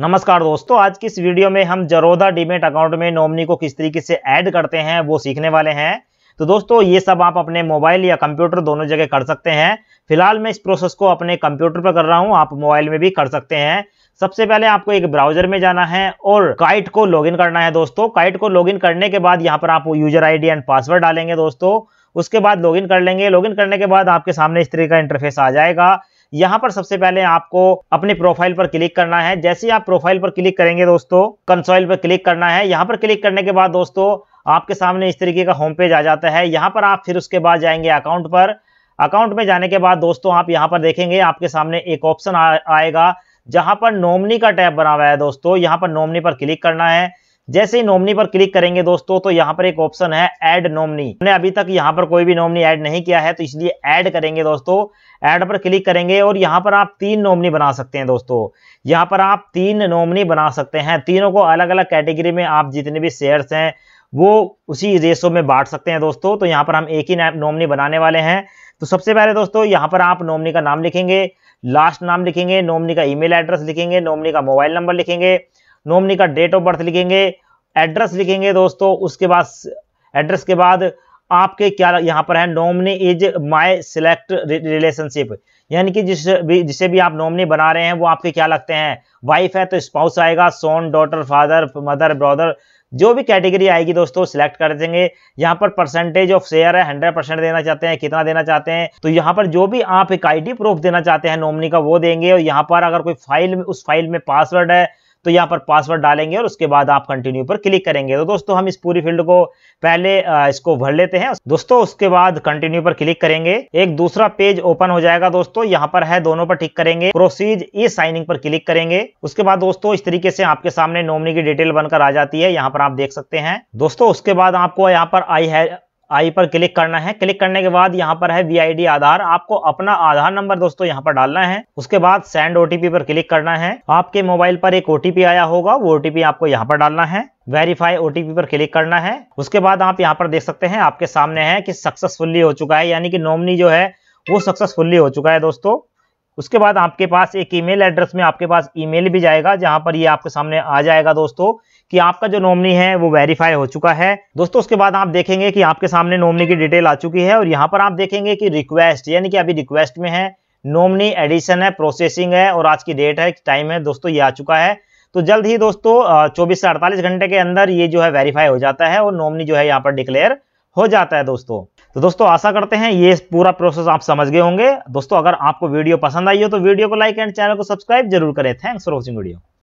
नमस्कार दोस्तों आज की इस वीडियो में हम जरोदा डीमेट अकाउंट में नॉमनी को किस तरीके से ऐड करते हैं वो सीखने वाले हैं तो दोस्तों ये सब आप अपने मोबाइल या कंप्यूटर दोनों जगह कर सकते हैं फिलहाल मैं इस प्रोसेस को अपने कंप्यूटर पर कर रहा हूँ आप मोबाइल में भी कर सकते हैं सबसे पहले आपको एक ब्राउजर में जाना है और काइट को लॉग करना है दोस्तों काइट को लॉग करने के बाद यहाँ पर आप यूजर आई एंड पासवर्ड डालेंगे दोस्तों उसके बाद लॉगिन कर लेंगे लॉगिन करने के बाद आपके सामने इस तरीके का इंटरफेस आ जाएगा यहां पर सबसे पहले आपको अपने प्रोफाइल पर क्लिक करना है जैसे आप प्रोफाइल पर क्लिक करेंगे दोस्तों कंसोइल पर क्लिक करना है यहां पर क्लिक करने के बाद दोस्तों आपके सामने इस तरीके का होम पेज आ जाता है यहाँ पर आप फिर उसके बाद जाएंगे अकाउंट पर अकाउंट में जाने के बाद दोस्तों आप यहां पर देखेंगे आपके सामने एक ऑप्शन आएगा जहां पर नोमनी का टैब बना हुआ है दोस्तों यहाँ पर नोमनी पर क्लिक करना है जैसे ही नॉमनी पर क्लिक करेंगे दोस्तों तो यहाँ पर एक ऑप्शन है ऐड नॉमनी हमने अभी तक यहाँ पर कोई भी नॉमनी ऐड नहीं किया है तो इसलिए ऐड करेंगे दोस्तों ऐड पर क्लिक करेंगे और यहाँ पर आप तीन नॉमनी बना सकते हैं दोस्तों यहाँ पर आप तीन नॉमनी बना सकते हैं तीनों को अलग अलग कैटेगरी में आप जितने भी शेयर्स हैं वो उसी रेशो में बांट सकते हैं दोस्तों तो यहाँ पर हम एक ही नॉमनी बनाने वाले हैं तो सबसे पहले दोस्तों यहाँ पर आप नॉमनी का नाम लिखेंगे लास्ट नाम लिखेंगे नॉमनी का ईमेल एड्रेस लिखेंगे नॉमनी का मोबाइल नंबर लिखेंगे नॉमनी का डेट ऑफ बर्थ लिखेंगे एड्रेस लिखेंगे दोस्तों उसके बाद एड्रेस के बाद आपके क्या यहाँ पर है nominee is my select relationship यानी कि जिस भी जिसे भी आप नॉमने बना रहे हैं वो आपके क्या लगते हैं वाइफ है तो स्पाउस आएगा son daughter father mother brother जो भी कैटेगरी आएगी दोस्तों सिलेक्ट कर देंगे यहाँ पर परसेंटेज ऑफ शेयर है हंड्रेड परसेंट देना चाहते हैं कितना देना चाहते हैं तो यहाँ पर जो भी आप एक आईडी प्रूफ देना चाहते हैं नॉमनी का वो देंगे और यहाँ पर अगर कोई फाइल उस फाइल में पासवर्ड है तो यहाँ पर पासवर्ड डालेंगे और उसके बाद आप कंटिन्यू पर क्लिक करेंगे तो दोस्तों हम इस पूरी फील्ड को पहले इसको भर लेते हैं दोस्तों उसके बाद कंटिन्यू पर क्लिक करेंगे एक दूसरा पेज ओपन हो जाएगा दोस्तों यहाँ पर है दोनों पर टिक करेंगे प्रोसीज ई साइनिंग पर क्लिक करेंगे उसके बाद दोस्तों इस तरीके से आपके सामने नॉमिनी की डिटेल बनकर आ जाती है यहाँ पर आप देख सकते हैं दोस्तों उसके बाद आपको यहाँ पर आई है आई पर क्लिक करना है क्लिक करने के बाद यहाँ पर है वी आधार आपको अपना आधार नंबर दोस्तों यहाँ पर डालना है उसके बाद सेंड ओटीपी पर क्लिक करना है आपके मोबाइल पर एक ओटीपी आया होगा वो ओटीपी आपको यहाँ पर डालना है वेरीफाई ओटीपी पर क्लिक करना है उसके बाद आप यहाँ पर देख सकते हैं आपके सामने है कि सक्सेसफुल्ली हो चुका है यानी कि नॉमनी जो है वो सक्सेसफुल्ली हो चुका है दोस्तों उसके बाद आपके पास एक ईमेल एड्रेस में आपके पास ईमेल भी जाएगा जहां पर ये आपके सामने आ जाएगा दोस्तों कि आपका जो नॉमनी है वो वेरीफाई हो चुका है दोस्तों उसके बाद आप देखेंगे कि आपके सामने नॉमनी की डिटेल आ चुकी है और यहाँ पर आप देखेंगे कि रिक्वेस्ट यानी कि अभी रिक्वेस्ट में है नॉमनी एडिशन है प्रोसेसिंग है और आज की डेट है टाइम है दोस्तों ये आ चुका है तो जल्द ही दोस्तों चौबीस से अड़तालीस घंटे के अंदर ये जो है वेरीफाई हो जाता है और नॉमनी जो है यहाँ पर डिक्लेयर हो जाता है दोस्तों तो दोस्तों आशा करते हैं ये पूरा प्रोसेस आप समझ गए होंगे दोस्तों अगर आपको वीडियो पसंद आई हो तो वीडियो को लाइक एंड चैनल को सब्सक्राइब जरूर करें थैंक्स फॉर वॉचिंग वीडियो